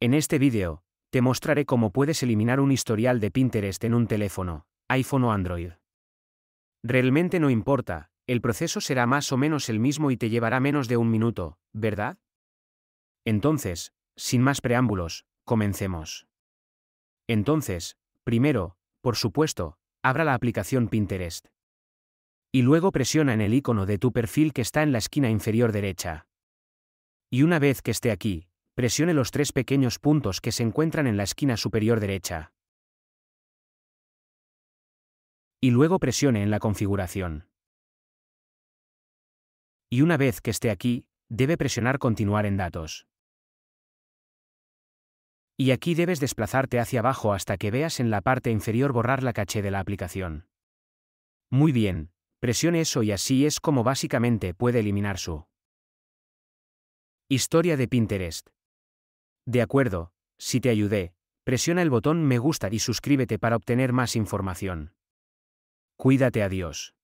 En este vídeo, te mostraré cómo puedes eliminar un historial de Pinterest en un teléfono, iPhone o Android. Realmente no importa, el proceso será más o menos el mismo y te llevará menos de un minuto, ¿verdad? Entonces, sin más preámbulos, comencemos. Entonces, primero, por supuesto, abra la aplicación Pinterest. Y luego presiona en el icono de tu perfil que está en la esquina inferior derecha. Y una vez que esté aquí, presione los tres pequeños puntos que se encuentran en la esquina superior derecha. Y luego presione en la configuración. Y una vez que esté aquí, debe presionar Continuar en datos. Y aquí debes desplazarte hacia abajo hasta que veas en la parte inferior borrar la caché de la aplicación. Muy bien, presione eso y así es como básicamente puede eliminar su historia de Pinterest. De acuerdo, si te ayudé, presiona el botón me gusta y suscríbete para obtener más información. Cuídate, adiós.